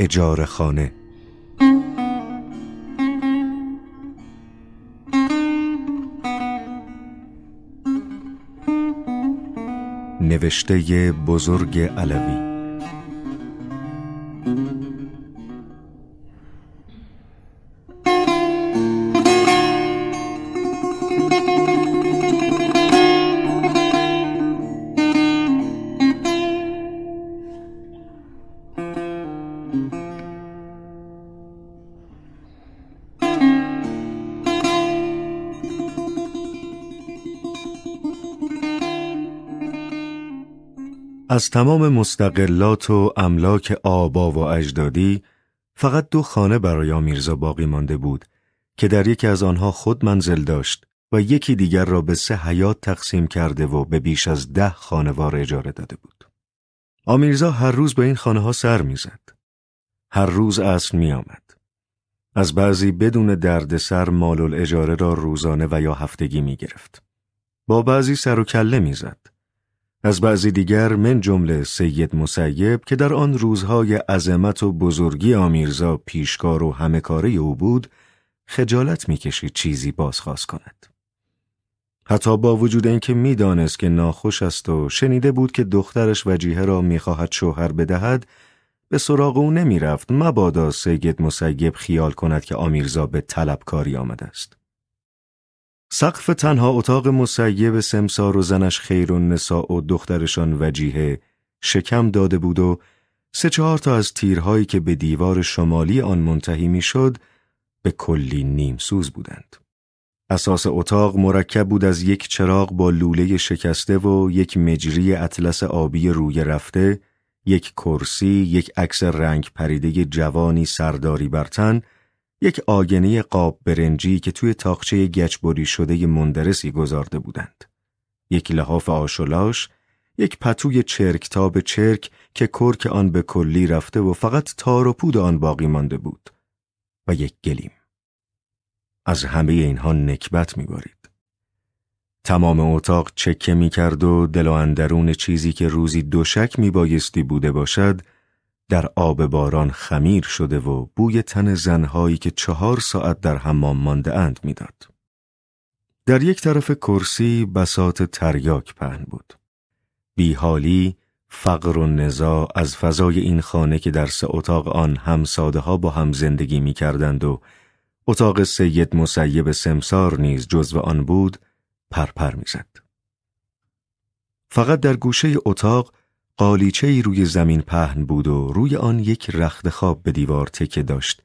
اجاره خانه نوشته بزرگ علوی تمام مستقلات و املاک آبا و اجدادی فقط دو خانه برای آمیرزا باقی مانده بود که در یکی از آنها خود منزل داشت و یکی دیگر را به سه حیات تقسیم کرده و به بیش از ده خانوار اجاره داده بود. آمیرزا هر روز به این خانه ها سر میزد. هر روز اصل می آمد. از بعضی بدون دردسر مال اجاره را روزانه و یا هفتگی می گرفت. با بعضی سر و کله می زد. از بعضی دیگر من جمله سید مسیب که در آن روزهای عظمت و بزرگی آمیرزا پیشکار و همه او بود خجالت میکشید چیزی بازخواست کند. حتی با وجود اینکه میدانست که ناخوش است و شنیده بود که دخترش وجیه را میخواهد شوهر بدهد به سراغ او نمیرفت مبادا سید مسیب خیال کند که آمیرزا به طلبکاری آمده است. سقف تنها اتاق مسیب سمسار و زنش خیر و نسا و دخترشان وجیهه شکم داده بود و سه چهار تا از تیرهایی که به دیوار شمالی آن منتهی میشد به کلی نیم سوز بودند. اساس اتاق مرکب بود از یک چراغ با لوله شکسته و یک مجری اطلس آبی روی رفته، یک کرسی، یک عکس رنگ پریده جوانی سرداری برتن، یک آگنه قاب برنجی که توی تاقچه گچبری شده مندرسی گذارده بودند. یک لحاف آشولاش، یک پتوی چرکتاب چرک که کرک آن به کلی رفته و فقط تار و پود آن باقی مانده بود و یک گلیم. از همه اینها نکبت میبارید. تمام اتاق چکه می و دل و اندرون چیزی که روزی دوشک می بوده باشد، در آب باران خمیر شده و بوی تن زنهایی که چهار ساعت در حمام مانده اند میداد. در یک طرف کرسی بسات تریاک پهن بود. بیحالی، فقر و نزا از فضای این خانه که در سه اتاق آن همساده ها با هم زندگی می کردند و اتاق سید مسیب سمسار نیز جزو آن بود پرپر میزد. فقط در گوشه اتاق قالیچه ای روی زمین پهن بود و روی آن یک رخت خواب به دیوار تکه داشت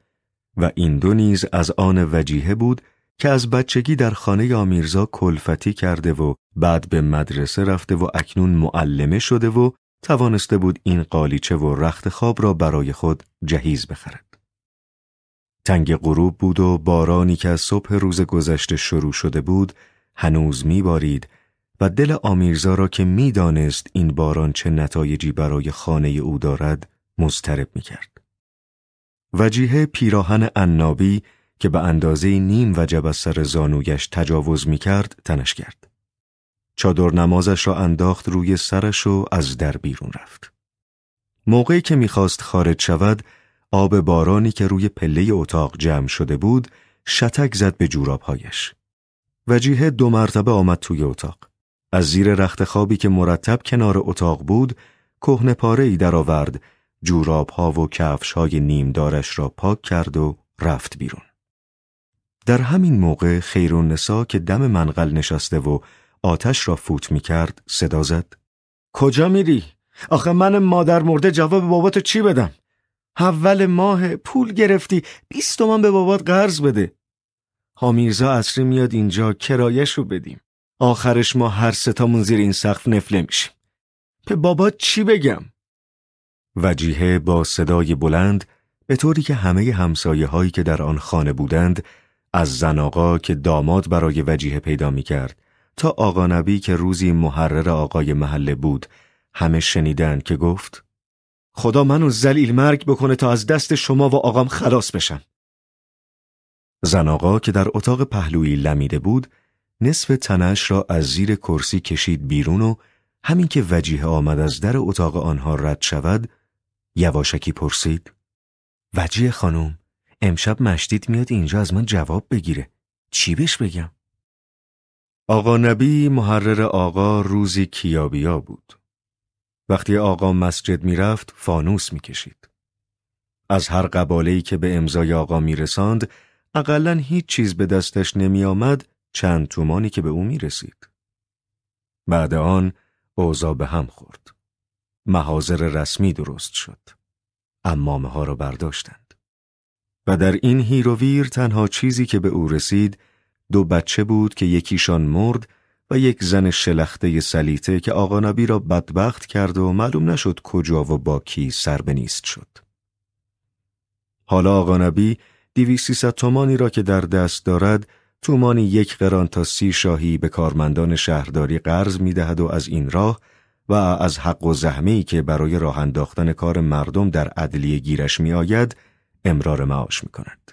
و این دو نیز از آن وجیهه بود که از بچگی در خانه آمیرزا کلفتی کرده و بعد به مدرسه رفته و اکنون معلمه شده و توانسته بود این قالیچه و رخت خواب را برای خود جهیز بخرد. تنگ غروب بود و بارانی که از صبح روز گذشته شروع شده بود هنوز میبارید و دل آمیرزا را که میدانست این باران چه نتایجی برای خانه او دارد مضطرب می کرد. وجیه پیراهن اننابی که به اندازه نیم وجب از سر زانویش تجاوز می کرد تنش کرد. چادر نمازش را انداخت روی سرش و از در بیرون رفت. موقعی که میخواست خارج شود، آب بارانی که روی پله اتاق جمع شده بود، شتک زد به جورابهایش. وجیه دو مرتبه آمد توی اتاق. از زیر رخت خوابی که مرتب کنار اتاق بود کهنه پاره ای درآورد جوراب ها و کفش های دارش را پاک کرد و رفت بیرون در همین موقع خیرون نسا که دم منقل نشسته و آتش را فوت می کرد صدا زد کجا میری؟ آخه من مادر مرده جواب باباتو چی بدم؟ اول ماه پول گرفتی بیست تومن به بابات قرض بده حامیرزا اصری میاد اینجا کرایش رو بدیم آخرش ما هر ستامون زیر این سقف نفله میشیم به بابا چی بگم؟ وجیه با صدای بلند به طوری که همه همسایه هایی که در آن خانه بودند از آقا که داماد برای وجیه پیدا می کرد تا آقا نبی که روزی محرر آقای محله بود همه شنیدند که گفت خدا منو زلیل مرگ بکنه تا از دست شما و آقام خلاص بشم آقا که در اتاق پهلویی لمیده بود نصف تنش را از زیر کرسی کشید بیرون و همین که وجیه آمد از در اتاق آنها رد شود یواشکی پرسید وجیه خانم امشب مشدید میاد اینجا از من جواب بگیره چی بهش بگم آقا نبی محرر آقا روزی کیابیا بود وقتی آقا مسجد میرفت فانوس میکشید از هر قبالهی که به امضای آقا میرساند اقلا هیچ چیز به دستش نمی آمد چند تومانی که به او می رسید. بعد آن اوضا به هم خورد. محاضر رسمی درست شد. امامه ها را برداشتند. و در این هیروویر تنها چیزی که به او رسید دو بچه بود که یکیشان مرد و یک زن شلخته سلیته که آقا نبی را بدبخت کرد و معلوم نشد کجا و با کی سر به نیست شد. حالا آقا نبی دیوی تومانی را که در دست دارد تومانی یک قران تا سی شاهی به کارمندان شهرداری قرض میدهد و از این راه و از حق و زحمهی که برای راه انداختن کار مردم در عدلیه گیرش میآید امرار معاش می کند.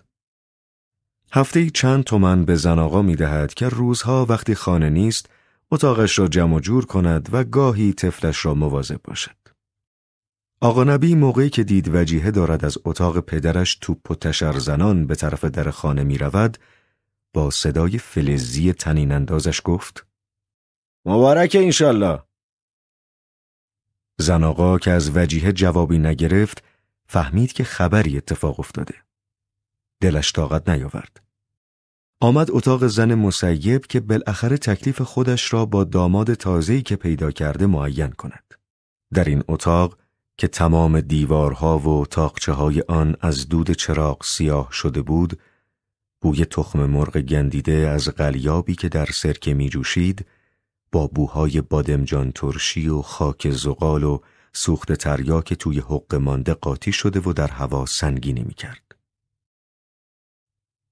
هفته چند تومن به زن آقا می دهد که روزها وقتی خانه نیست اتاقش را جمع جور کند و گاهی تفلش را مواظب باشد. آقا نبی موقعی که دید وجیه دارد از اتاق پدرش توپ و تشر زنان به طرف در خانه می رود با صدای فلزی تنین اندازش گفت مبارک اینشالله زن آقا که از وجیه جوابی نگرفت فهمید که خبری اتفاق افتاده دلش طاقت نیاورد آمد اتاق زن مسیب که بالاخره تکلیف خودش را با داماد تازه‌ای که پیدا کرده معین کند در این اتاق که تمام دیوارها و تاقچه های آن از دود چراغ سیاه شده بود بوی تخم مرغ گندیده از قلیابی که در سرکه می جوشید با بوهای بادمجان ترشی و خاک زغال و سوخت تریاک توی حق مانده قاطی شده و در هوا سنگینی می کرد.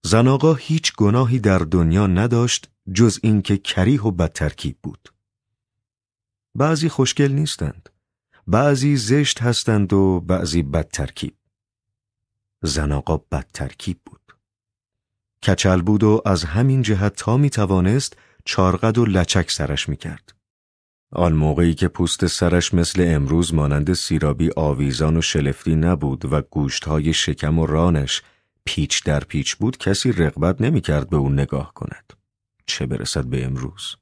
زناقا هیچ گناهی در دنیا نداشت جز اینکه کریه و بدترکیب بود. بعضی خوشگل نیستند. بعضی زشت هستند و بعضی بدترکیب. زناقا بدترکیب بود. کچل بود و از همین جهت تا می توانست چارقد و لچک سرش می کرد. آن موقعی که پوست سرش مثل امروز مانند سیرابی آویزان و شلفتی نبود و گوشت های شکم و رانش پیچ در پیچ بود کسی رغبت نمی کرد به او نگاه کند. چه برسد به امروز؟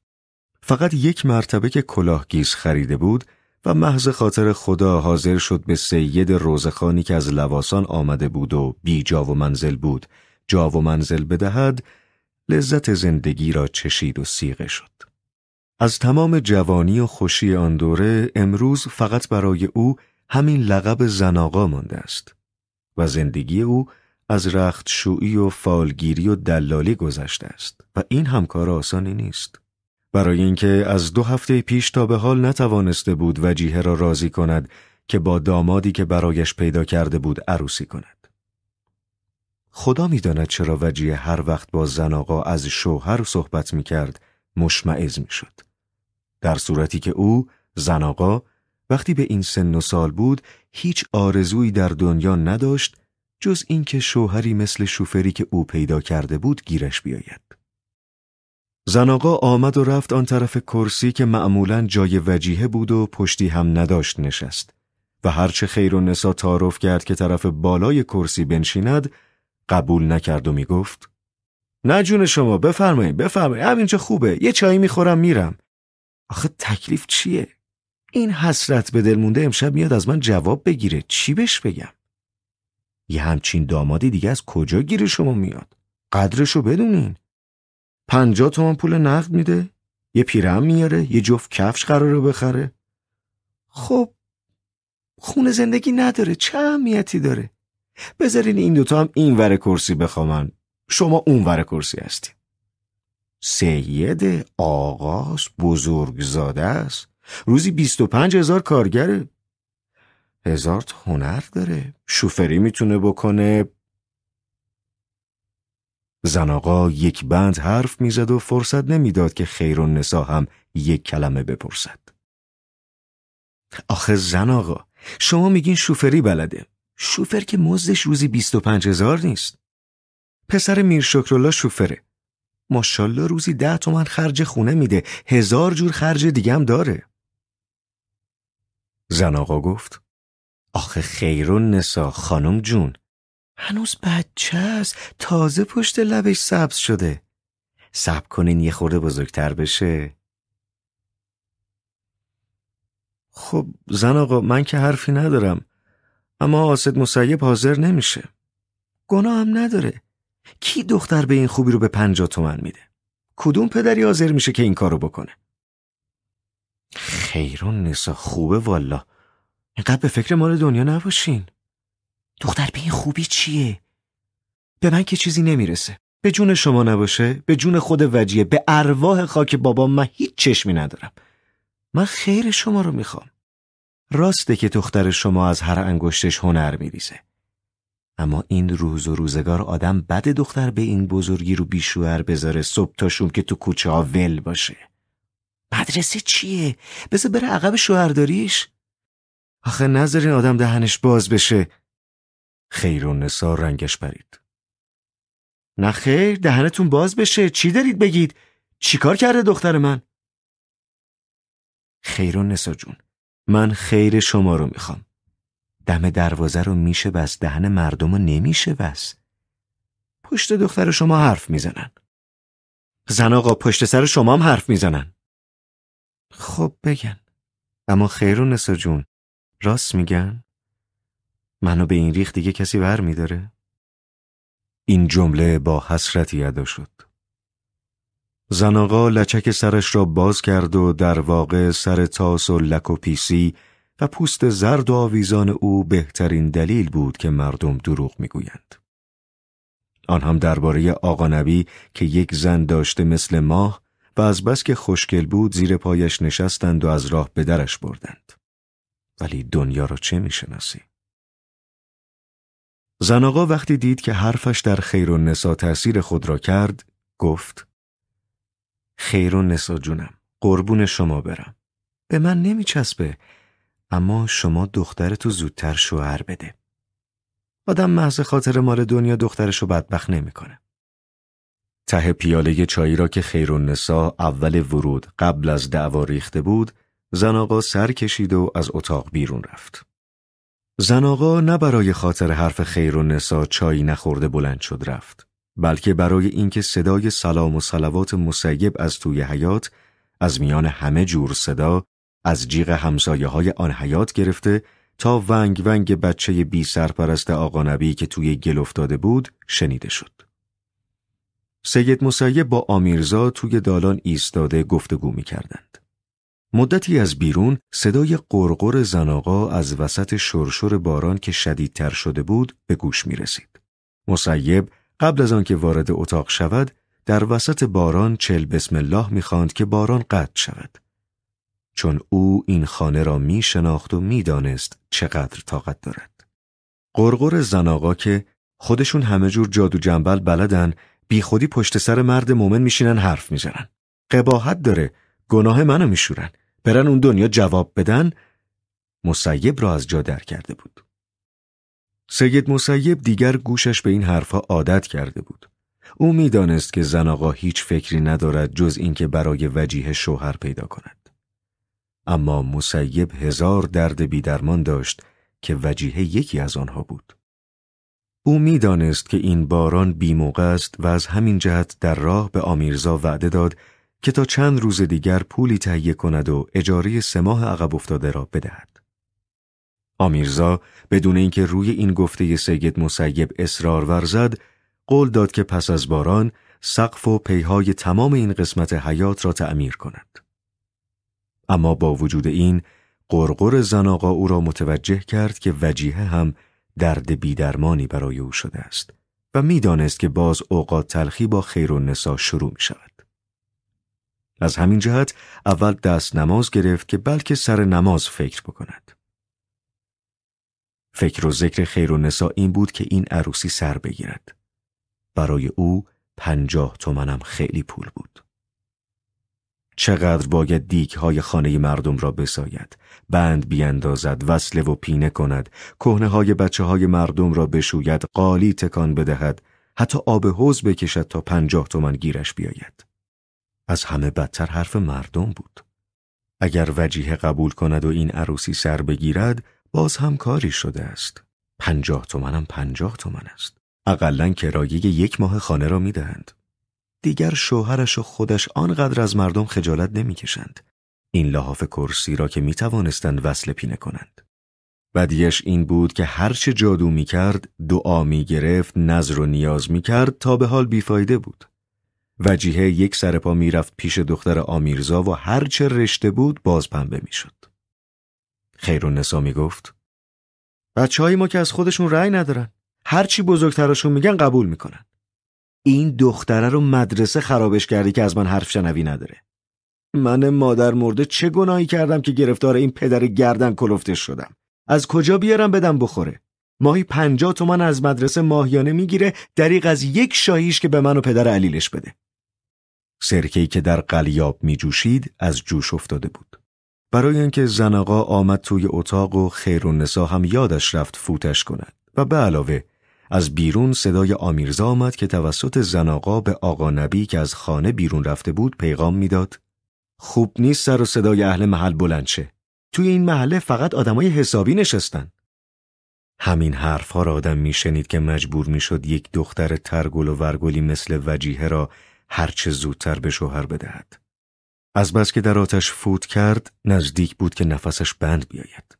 فقط یک مرتبه که کلاهگیز خریده بود و محض خاطر خدا حاضر شد به سید روزخانی که از لواسان آمده بود و بیجا و منزل بود جا و منزل بدهد لذت زندگی را چشید و سیغه شد از تمام جوانی و خوشی آن دوره امروز فقط برای او همین لقب زناقا مانده است و زندگی او از رخت شویی و فالگیری و دلالی گذشته است و این هم کار آسانی نیست برای اینکه از دو هفته پیش تا به حال نتوانسته بود وجیه را راضی کند که با دامادی که برایش پیدا کرده بود عروسی کند خدا میداند چرا وجیه هر وقت با زن آقا از شوهر صحبت می کرد مشمعز می شد. در صورتی که او زن آقا وقتی به این سن و سال بود هیچ آرزویی در دنیا نداشت جز اینکه شوهری مثل شوفری که او پیدا کرده بود گیرش بیاید. زن آقا آمد و رفت آن طرف کرسی که معمولا جای وجیه بود و پشتی هم نداشت نشست و هرچه خیر و نسا تعارف کرد که طرف بالای کرسی بنشیند قبول نکرد و میگفت نه جون شما بفرمایید بفرمایید همینجا خوبه یه چایی میخورم میرم آخه تکلیف چیه این حسرت به دل مونده امشب میاد از من جواب بگیره چی بهش بگم یه همچین دامادی دیگه از کجا گیر شما میاد قدرشو بدونین پنجا تومن پول نقد میده یه پیرم میاره یه جفت کفش قراره بخره خب خونه زندگی نداره چه اهمیتی داره بذارین این دوتا هم این ور کرسی بخوامن شما اون ور کرسی هستی. سید آغاز بزرگزاده است روزی بیست و پنج هزار کارگره هزار هنر داره شوفری میتونه بکنه زن آقا یک بند حرف میزد و فرصت نمیداد که خیر و نسا هم یک کلمه بپرسد آخه زن آقا شما میگین شوفری بلده شوفر که مزدش روزی 25 هزار نیست. پسر میر شکرلا شوفره. ماشالله روزی ده تومن خرج خونه میده. هزار جور خرج دیگه هم داره. زن آقا گفت آخه خیرون نسا خانم جون هنوز بچه است تازه پشت لبش سبز شده سب کنین یه خورده بزرگتر بشه خب زن آقا من که حرفی ندارم اما آسد مسیب حاضر نمیشه گناه هم نداره کی دختر به این خوبی رو به پنجا تومن میده کدوم پدری حاضر میشه که این کارو بکنه خیرون نیسا خوبه والا اینقدر به فکر مال دنیا نباشین دختر به این خوبی چیه به من که چیزی نمیرسه به جون شما نباشه به جون خود وجیه به ارواح خاک بابا من هیچ چشمی ندارم من خیر شما رو میخوام راسته که دختر شما از هر انگشتش هنر میریزه. اما این روز و روزگار آدم بد دختر به این بزرگی رو بیشوهر بذاره صبح تا که تو کوچه ها ول باشه. مدرسه چیه؟ بذار بره عقب شوهرداریش؟ آخه نظرین آدم دهنش باز بشه. خیرون نسا رنگش برید. نه خیر دهنتون باز بشه چی دارید بگید؟ چیکار کرده دختر من؟ خیرون نسا جون من خیر شما رو میخوام. دم دروازه رو میشه بس دهن مردم رو نمیشه بس. پشت دختر شما حرف میزنن. زن آقا پشت سر شما هم حرف میزنن. خب بگن. اما خیر و جون. راست میگن؟ منو به این ریخ دیگه کسی ور میداره؟ این جمله با حسرتی ادا شد. زناقا لچک سرش را باز کرد و در واقع سر تاس و لک و پیسی و پوست زرد و آویزان او بهترین دلیل بود که مردم دروغ میگویند. آن هم درباره آقا نبی که یک زن داشته مثل ماه و از بس که خوشگل بود زیر پایش نشستند و از راه به درش بردند. ولی دنیا را چه میشناسی؟ آقا وقتی دید که حرفش در خیر و نسا تأثیر خود را کرد گفت خیرون نسا جونم قربون شما برم به من نمیچسبه اما شما دخترتو زودتر شوهر بده آدم محض خاطر مال دنیا دخترشو بدبخت نمیکنه ته پیاله چایی را که خیرون نسا اول ورود قبل از دعوا ریخته بود زن آقا سر کشید و از اتاق بیرون رفت زن آقا نه برای خاطر حرف خیرون نسا چایی نخورده بلند شد رفت بلکه برای اینکه صدای سلام و سلوات مسیب از توی حیات از میان همه جور صدا از جیغ همسایه های آن حیات گرفته تا ونگ ونگ بچه بی سرپرست آقا نبی که توی گل افتاده بود شنیده شد. سید مسیب با آمیرزا توی دالان ایستاده گفتگو می کردند. مدتی از بیرون صدای قرقر زناقا از وسط شرشر باران که شدیدتر شده بود به گوش می رسید. مسیب قبل از آنکه وارد اتاق شود در وسط باران چل بسم الله میخواند که باران قطع شود چون او این خانه را می شناخت و میدانست چقدر طاقت دارد قرقر زناقا که خودشون همه جور جادو جنبل بلدن بی خودی پشت سر مرد مومن میشینن حرف میزنن قباحت داره گناه منو میشورن برن اون دنیا جواب بدن مسیب را از جا در کرده بود سید مسیب دیگر گوشش به این حرفها عادت کرده بود. او میدانست که زن آقا هیچ فکری ندارد جز اینکه برای وجیه شوهر پیدا کند. اما مسیب هزار درد بیدرمان داشت که وجیه یکی از آنها بود. او میدانست که این باران بیموقع است و از همین جهت در راه به آمیرزا وعده داد که تا چند روز دیگر پولی تهیه کند و اجاره سماه عقب افتاده را بدهد. آمیرزا بدون اینکه روی این گفته سید مسیب اصرار ورزد قول داد که پس از باران سقف و پیهای تمام این قسمت حیات را تعمیر کند. اما با وجود این قرقر زناقا او را متوجه کرد که وجیه هم درد بیدرمانی برای او شده است و میدانست که باز اوقات تلخی با خیر و نسا شروع می شود. از همین جهت اول دست نماز گرفت که بلکه سر نماز فکر بکند. فکر و ذکر خیر و نسا این بود که این عروسی سر بگیرد. برای او پنجاه تومنم خیلی پول بود. چقدر باید دیک های خانه مردم را بساید، بند بیاندازد، وصله و پینه کند، کهنه های بچه های مردم را بشوید، قالی تکان بدهد، حتی آب حوز بکشد تا پنجاه تومن گیرش بیاید. از همه بدتر حرف مردم بود. اگر وجیه قبول کند و این عروسی سر بگیرد، باز هم کاری شده است. پنجاه هم پنجاه تومن است. اقلا کرایه یک ماه خانه را میدهند. دیگر شوهرش و خودش آنقدر از مردم خجالت نمیکشند. این لحاف کرسی را که می توانستند وصل پینه کنند. بدیش این بود که هرچه جادو می کرد دعا می گرفت نظر و نیاز می کرد تا به حال بیفایده بود. وجیه یک سرپا می رفت پیش دختر آمیرزا و هرچه رشته بود باز پنبه می شد. گفت میگفت های ما که از خودشون رأی ندارن هرچی بزرگتراشون میگن قبول میکنن این دختره رو مدرسه خرابش کردی که از من حرف شنوی نداره من مادر مرده چه گناهی کردم که گرفتار این پدر گردن کلفتش شدم از کجا بیارم بدم بخوره ماهی پنجا تومن از مدرسه ماهیانه میگیره دریق از یک شاهیش که به من و پدر علیلش بده سرکهی که در قلیاب میجوشید از جوش افتاده بود برای اینکه زنقا آمد توی اتاق و نسا هم یادش رفت فوتش کند و به علاوه از بیرون صدای آمیرزا آمد که توسط آقا به آقا نبی که از خانه بیرون رفته بود پیغام میداد خوب نیست سر و صدای اهل محل بلند شه توی این محله فقط آدمای حسابی نشستن همین حرفها را آدم میشنید که مجبور میشد یک دختر ترگل و ورگلی مثل وجیه را هرچه زودتر به شوهر بدهد از بس که در آتش فوت کرد نزدیک بود که نفسش بند بیاید.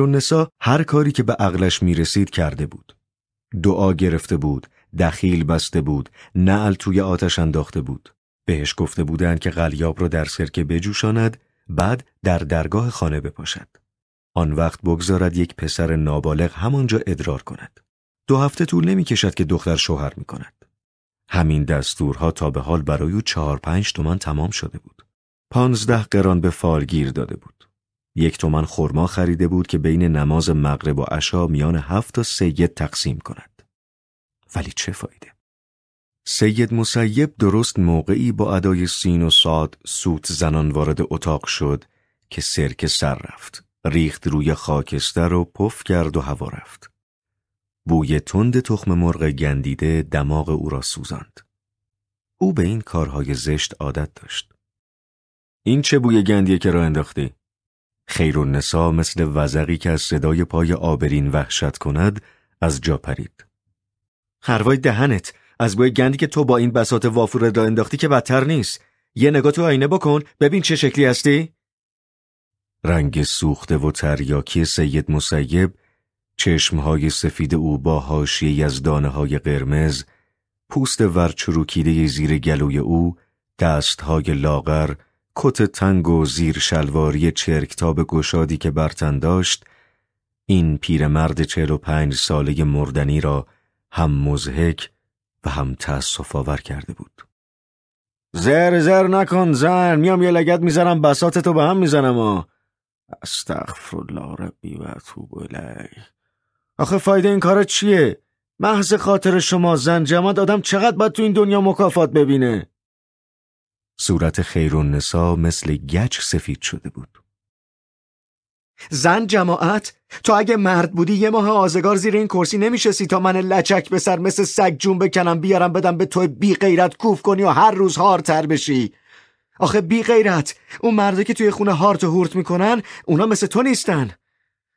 نسا هر کاری که به عقلش می رسید کرده بود. دعا گرفته بود، دخیل بسته بود، نعل توی آتش انداخته بود. بهش گفته بودند که غلیاب را در سرکه بجوشاند، بعد در درگاه خانه بپاشد. آن وقت بگذارد یک پسر نابالغ همانجا ادرار کند. دو هفته طول نمی کشد که دختر شوهر می کند. همین دستورها تا به حال برای او چهار پنج تومن تمام شده بود. پانزده قران به فالگیر داده بود. یک تومن خرما خریده بود که بین نماز مغرب و عشا میان هفت تا سید تقسیم کند. ولی چه فایده؟ سید مسیب درست موقعی با ادای سین و ساد سوت زنان وارد اتاق شد که سرک سر رفت. ریخت روی خاکستر و پف کرد و هوا رفت. بوی تند تخم مرغ گندیده دماغ او را سوزاند. او به این کارهای زشت عادت داشت. این چه بوی گندیه که را انداختی؟ نسا مثل وزقی که از صدای پای آبرین وحشت کند از جا پرید. خروای دهنت از بوی گندی که تو با این بساط وافور را انداختی که بدتر نیست. یه نگاه تو آینه بکن ببین چه شکلی هستی؟ رنگ سوخته و تریاکی سید مسیب چشمهای سفید او با حاشیه از دانه های قرمز، پوست ورچروکیده زیر گلوی او، دستهای لاغر، کت تنگ و زیر شلواری چرکتاب گشادی که برتن داشت، این پیرمرد چهل و پنج ساله مردنی را هم مزهک و هم تأصف آور کرده بود. زر زر نکن زن میام یه لگت میزنم بساتتو به هم میزنم آ استغفر الله ربی و تو بله آخه فایده این کارا چیه؟ محض خاطر شما زن جماعت آدم چقدر باید تو این دنیا مکافات ببینه؟ صورت خیرون نسا مثل گچ سفید شده بود زن جماعت تو اگه مرد بودی یه ماه آزگار زیر این کرسی نمیشستی تا من لچک به سر مثل سگ جون بکنم بیارم بدم به تو بی غیرت کوف کنی و هر روز هارتر بشی آخه بی غیرت اون مرده که توی خونه هارت و هورت میکنن اونا مثل تو نیستن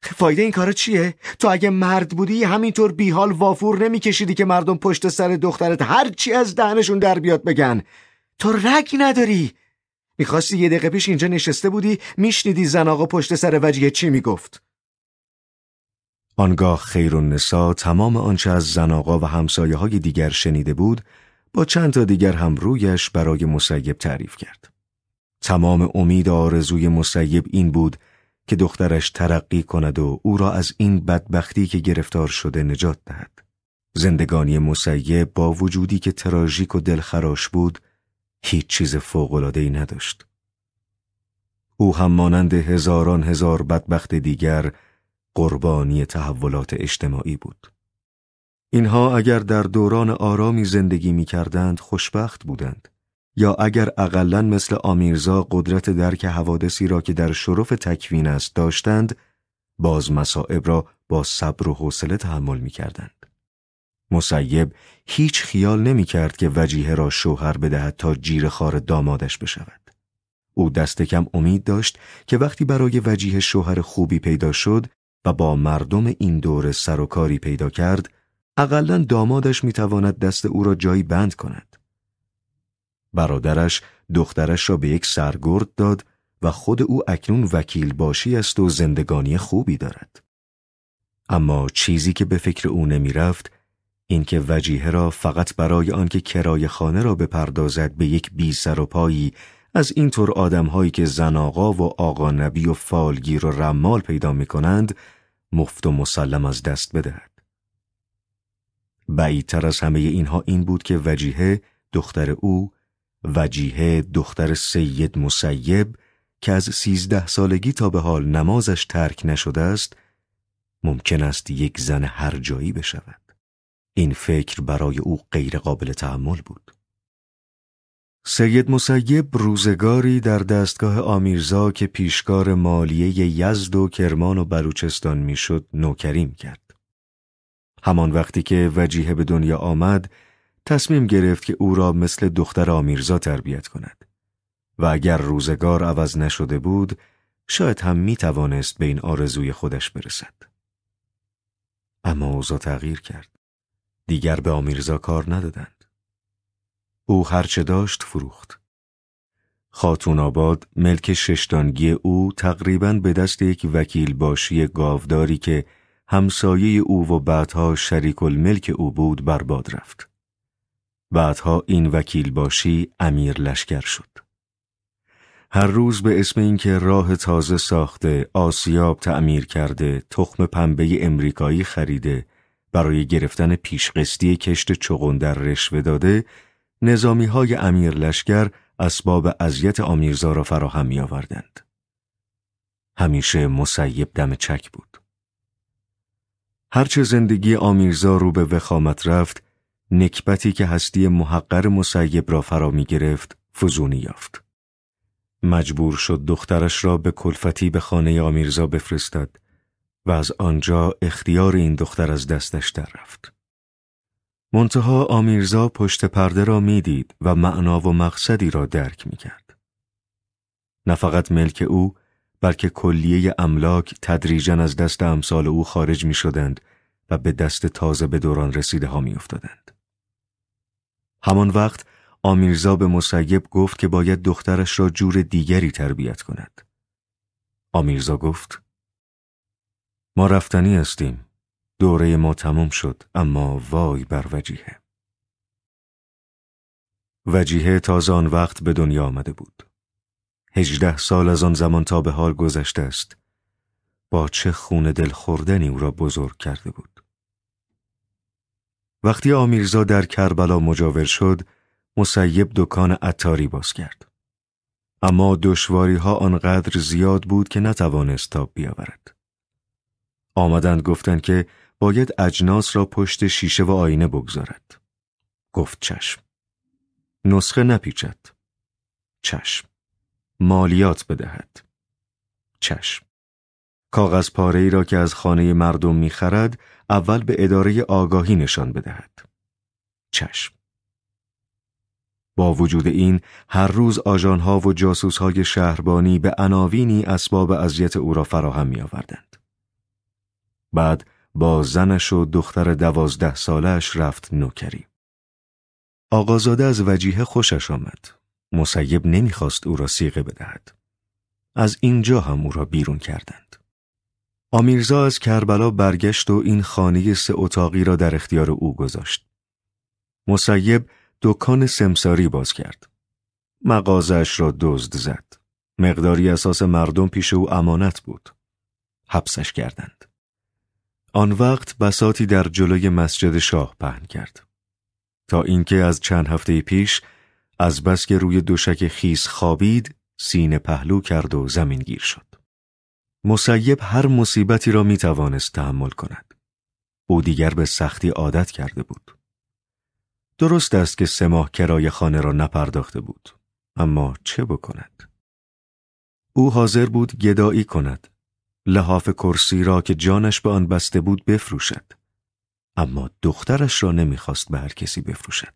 فایده این کارا چیه؟ تو اگه مرد بودی همینطور بیحال وافور نمیکشیدی که مردم پشت سر دخترت هرچی از دهنشون در بیاد بگن تو رگ نداری میخواستی یه دقیقه پیش اینجا نشسته بودی میشنیدی زن آقا پشت سر وجیه چی میگفت آنگاه نسا تمام آنچه از زن آقا و همسایه های دیگر شنیده بود با چند تا دیگر هم رویش برای مسیب تعریف کرد تمام امید آرزوی مسیب این بود که دخترش ترقی کند و او را از این بدبختی که گرفتار شده نجات دهد. زندگانی مسیه با وجودی که تراژیک و دلخراش بود، هیچ چیز ای نداشت. او هم مانند هزاران هزار بدبخت دیگر قربانی تحولات اجتماعی بود. اینها اگر در دوران آرامی زندگی می کردند خوشبخت بودند. یا اگر اقلا مثل آمیرزا قدرت درک حوادثی را که در شرف تکوین است داشتند باز مصائب را با صبر و حوصله تحمل می کردند. مسیب هیچ خیال نمی کرد که وجیه را شوهر بدهد تا جیر خار دامادش بشود. او دست کم امید داشت که وقتی برای وجیه شوهر خوبی پیدا شد و با مردم این دور سر و کاری پیدا کرد، اقلا دامادش تواند دست او را جایی بند کند. برادرش دخترش را به یک سرگرد داد و خود او اکنون وکیل باشی است و زندگانی خوبی دارد. اما چیزی که به فکر او نمی رفت که وجیه را فقط برای آنکه کرای خانه را بپردازد به یک بی سر و پایی از اینطور آدمهایی که زناقا و آقا نبی و فالگیر و رمال پیدا می کنند مفت و مسلم از دست بدهد. بعیدتر از همه اینها این بود که وجیه دختر او وجیه دختر سید مسیب که از سیزده سالگی تا به حال نمازش ترک نشده است ممکن است یک زن هر جایی بشود. این فکر برای او غیر قابل تحمل بود. سید مسیب روزگاری در دستگاه آمیرزا که پیشکار مالیه یزد و کرمان و بلوچستان میشد نوکریم کرد. همان وقتی که وجیه به دنیا آمد، تصمیم گرفت که او را مثل دختر آمیرزا تربیت کند و اگر روزگار عوض نشده بود شاید هم می توانست به این آرزوی خودش برسد اما اوضاع تغییر کرد دیگر به آمیرزا کار ندادند او هرچه داشت فروخت خاتون آباد ملک ششدانگی او تقریبا به دست یک وکیل باشی گاوداری که همسایه او و بعدها شریک الملک او بود برباد رفت. بعدها این وکیل باشی امیر لشکر شد. هر روز به اسم اینکه راه تازه ساخته، آسیاب تعمیر کرده، تخم پنبه امریکایی خریده، برای گرفتن پیشقسطی کشت در رشوه داده، نظامی های امیر لشکر اسباب اذیت آمیرزا را فراهم می آوردند. همیشه مسیب دم چک بود. هرچه زندگی آمیرزا رو به وخامت رفت، نکبتی که هستی محقر مسیب را فرا می گرفت فزونی یافت. مجبور شد دخترش را به کلفتی به خانه آمیرزا بفرستد و از آنجا اختیار این دختر از دستش در رفت. منتها آمیرزا پشت پرده را میدید و معنا و مقصدی را درک می کرد. نه فقط ملک او بلکه کلیه املاک تدریجا از دست امثال او خارج می شدند و به دست تازه به دوران رسیده ها می افتادند. همان وقت آمیرزا به مسیب گفت که باید دخترش را جور دیگری تربیت کند. آمیرزا گفت ما رفتنی هستیم. دوره ما تمام شد اما وای بر وجیه. وجیه تازه آن وقت به دنیا آمده بود. هجده سال از آن زمان تا به حال گذشته است. با چه خون دل خوردنی او را بزرگ کرده بود. وقتی آمیرزا در کربلا مجاور شد مسیب دکان اتاری باز کرد اما دشواری ها آنقدر زیاد بود که نتوانست تاب بیاورد آمدند گفتند که باید اجناس را پشت شیشه و آینه بگذارد گفت چشم نسخه نپیچد چشم مالیات بدهد چشم کاغذ پاره ای را که از خانه مردم میخرد اول به اداره آگاهی نشان بدهد. چشم. با وجود این هر روز ها و جاسوسهای شهربانی به عناوینی اسباب اذیت او را فراهم می آوردند. بعد با زنش و دختر دوازده سالش رفت نوکری. آقازاده از وجیه خوشش آمد. مسیب نمیخواست او را سیغه بدهد. از اینجا هم او را بیرون کردند. آمیرزا از کربلا برگشت و این خانه سه اتاقی را در اختیار او گذاشت. مسیب دکان سمساری باز کرد. مغازش را دزد زد. مقداری اساس مردم پیش او امانت بود. حبسش کردند. آن وقت بساتی در جلوی مسجد شاه پهن کرد. تا اینکه از چند هفته پیش از بس که روی دوشک خیز خوابید سینه پهلو کرد و زمین گیر شد. مسیب هر مصیبتی را می توانست تحمل کند. او دیگر به سختی عادت کرده بود. درست است که سه ماه کرای خانه را نپرداخته بود. اما چه بکند؟ او حاضر بود گدایی کند. لحاف کرسی را که جانش به آن بسته بود بفروشد. اما دخترش را نمیخواست به هر کسی بفروشد.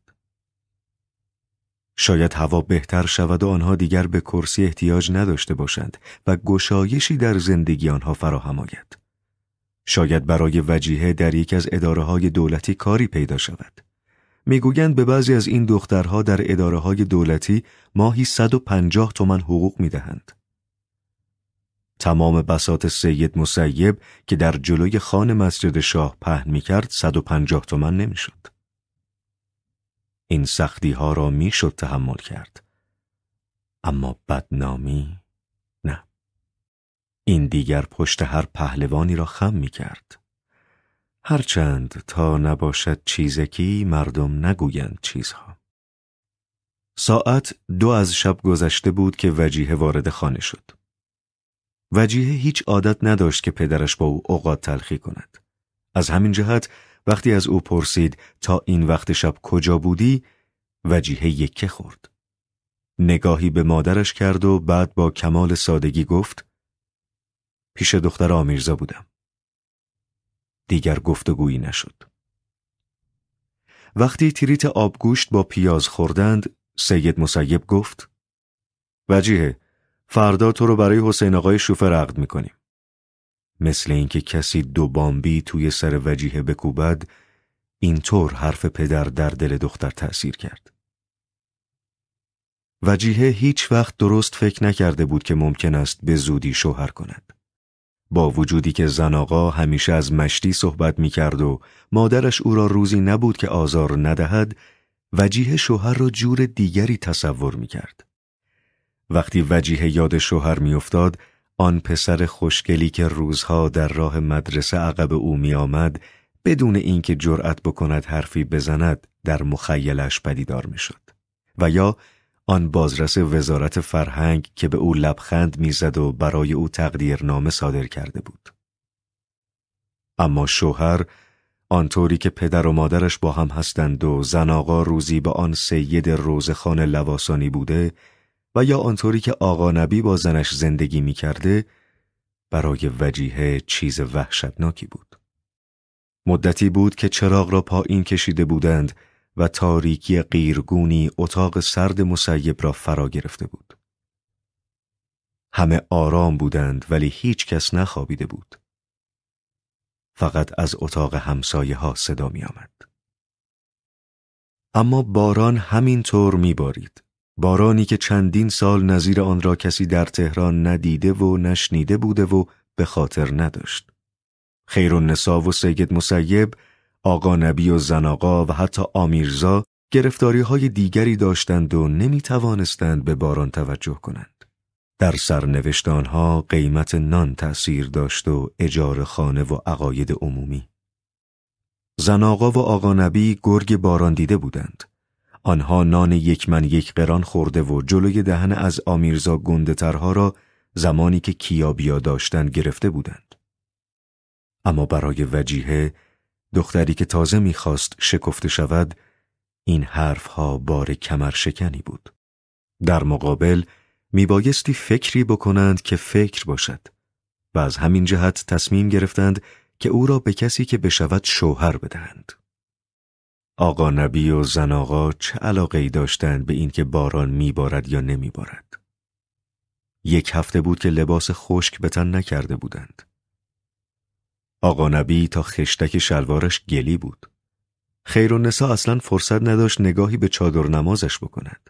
شاید هوا بهتر شود و آنها دیگر به کرسی احتیاج نداشته باشند و گشایشی در زندگی آنها فراهم آید. شاید برای وجیه در یک از اداره های دولتی کاری پیدا شود. میگویند به بعضی از این دخترها در اداره های دولتی ماهی 150 تومن حقوق می دهند. تمام بساط سید مسیب که در جلوی خان مسجد شاه پهن می کرد 150 تومن نمی شد. این سختی ها را میشد تحمل کرد اما بدنامی نه این دیگر پشت هر پهلوانی را خم می کرد هرچند تا نباشد چیزکی مردم نگویند چیزها ساعت دو از شب گذشته بود که وجیه وارد خانه شد وجیه هیچ عادت نداشت که پدرش با او اوقات تلخی کند از همین جهت وقتی از او پرسید تا این وقت شب کجا بودی وجیه یکه خورد نگاهی به مادرش کرد و بعد با کمال سادگی گفت پیش دختر آمیرزا بودم دیگر گفتگویی نشد وقتی تریت آبگوشت با پیاز خوردند سید مسیب گفت وجیه فردا تو رو برای حسین آقای شوفر عقد میکنیم مثل اینکه کسی دو بامبی توی سر وجیه بکوبد اینطور حرف پدر در دل دختر تأثیر کرد. وجیه هیچ وقت درست فکر نکرده بود که ممکن است به زودی شوهر کند. با وجودی که آقا همیشه از مشتی صحبت می کرد و مادرش او را روزی نبود که آزار ندهد وجیه شوهر را جور دیگری تصور می کرد. وقتی وجیه یاد شوهر میافتاد آن پسر خوشگلی که روزها در راه مدرسه عقب او می آمد بدون اینکه جرأت بکند حرفی بزند در مخیلش پدیدار میشد و یا آن بازرس وزارت فرهنگ که به او لبخند میزد و برای او تقدیرنامه صادر کرده بود اما شوهر آنطوری که پدر و مادرش با هم هستند و زن آقا روزی به آن سید روزخان لواسانی بوده و یا آنطوری که آقا نبی با زنش زندگی می کرده برای وجیه چیز وحشتناکی بود. مدتی بود که چراغ را پایین کشیده بودند و تاریکی غیرگونی اتاق سرد مسیب را فرا گرفته بود. همه آرام بودند ولی هیچ کس نخوابیده بود. فقط از اتاق همسایه ها صدا می آمد. اما باران همینطور می بارید. بارانی که چندین سال نظیر آن را کسی در تهران ندیده و نشنیده بوده و به خاطر نداشت. خیرالنسا و سید مسیب، آقا نبی و زناقا و حتی آمیرزا گرفتاری های دیگری داشتند و نمی توانستند به باران توجه کنند. در سرنوشت آنها قیمت نان تأثیر داشت و اجار خانه و عقاید عمومی. زناقا و آقا نبی گرگ باران دیده بودند. آنها نان من یک قران خورده و جلوی دهن از آمیرزا ترها را زمانی که کیابیا داشتن گرفته بودند. اما برای وجیه دختری که تازه میخواست شکفته شود این حرفها بار کمر شکنی بود. در مقابل میبایستی فکری بکنند که فکر باشد و از همین جهت تصمیم گرفتند که او را به کسی که بشود شوهر بدهند. آقا نبی و زن آقا چه علاقه ای داشتند به اینکه باران میبارد یا نمیبارد. یک هفته بود که لباس خشک به تن نکرده بودند. آقا نبی تا خشتک شلوارش گلی بود. خیر نسا اصلا فرصت نداشت نگاهی به چادر نمازش بکند.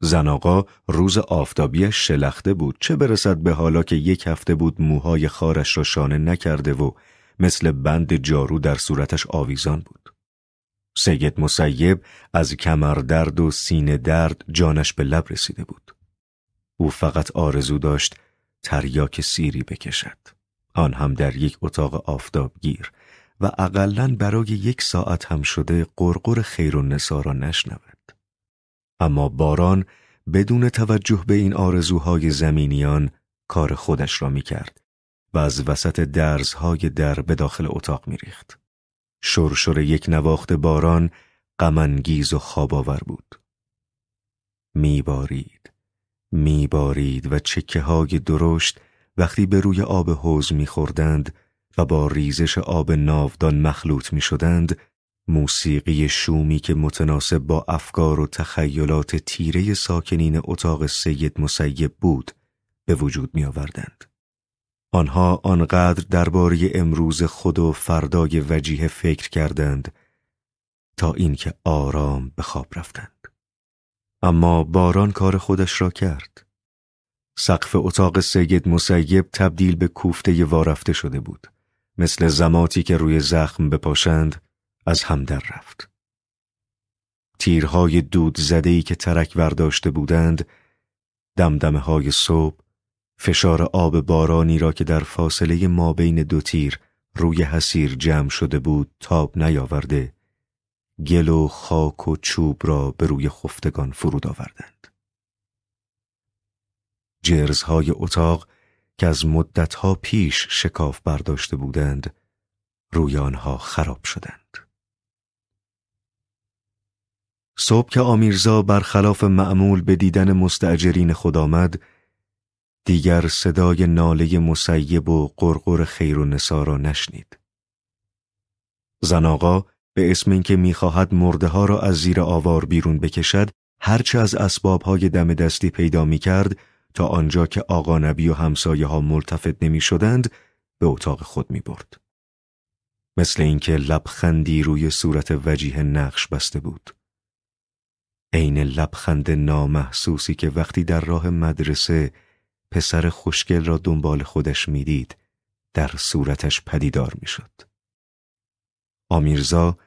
زن آقا روز آفتابیش شلخته بود چه برسد به حالا که یک هفته بود موهای خارش را شانه نکرده و مثل بند جارو در صورتش آویزان بود. سید مسیب از کمر درد و سینه درد جانش به لب رسیده بود. او فقط آرزو داشت تریاک سیری بکشد. آن هم در یک اتاق آفتابگیر و اقلا برای یک ساعت هم شده قرقر خیر و را نشنود. اما باران بدون توجه به این آرزوهای زمینیان کار خودش را می کرد و از وسط درزهای در به داخل اتاق می شرشر یک نواخت باران غمانگیز و خواباور بود میبارید میبارید و چکه های درشت وقتی به روی آب حوز میخوردند و با ریزش آب ناودان مخلوط میشدند موسیقی شومی که متناسب با افکار و تخیلات تیره ساکنین اتاق سید مسیب بود به وجود می آوردند. آنها آنقدر درباره امروز خود و فردای وجیه فکر کردند تا اینکه آرام به خواب رفتند اما باران کار خودش را کرد سقف اتاق سید مسیب تبدیل به کوفته وارفته شده بود مثل زماتی که روی زخم بپاشند از هم در رفت تیرهای دود زدهی که ترک ورداشته بودند دمدمه های صبح فشار آب بارانی را که در فاصله ما بین دو تیر روی حسیر جمع شده بود تاب نیاورده گل و خاک و چوب را به روی خفتگان فرود آوردند. جرزهای اتاق که از مدتها پیش شکاف برداشته بودند روی آنها خراب شدند. صبح که آمیرزا برخلاف معمول به دیدن مستعجرین خود آمد دیگر صدای ناله مسیب و قرقر خیر و را نشنید. زناغا به اسم اینکه میخواهد مرده ها را از زیر آوار بیرون بکشد هرچه از اسباب های دم دستی پیدا میکرد تا آنجا که آقا نبی و همسایه ها ملتفت نمی شدند به اتاق خود می برد. مثل اینکه لبخندی روی صورت وجیه نقش بسته بود. عین لبخند نامحسوسی که وقتی در راه مدرسه پسر خوشگل را دنبال خودش میدید در صورتش پدیدار میشد. آمیرزا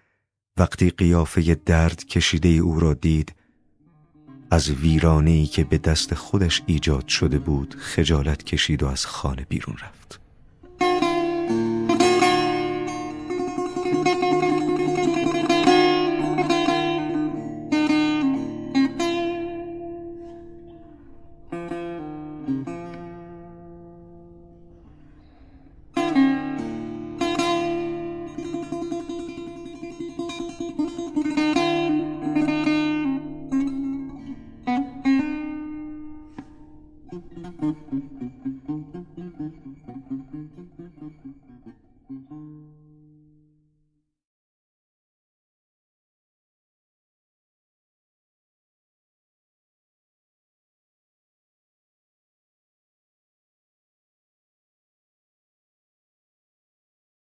وقتی قیافه درد کشیده او را دید از ویرانی که به دست خودش ایجاد شده بود خجالت کشید و از خانه بیرون رفت.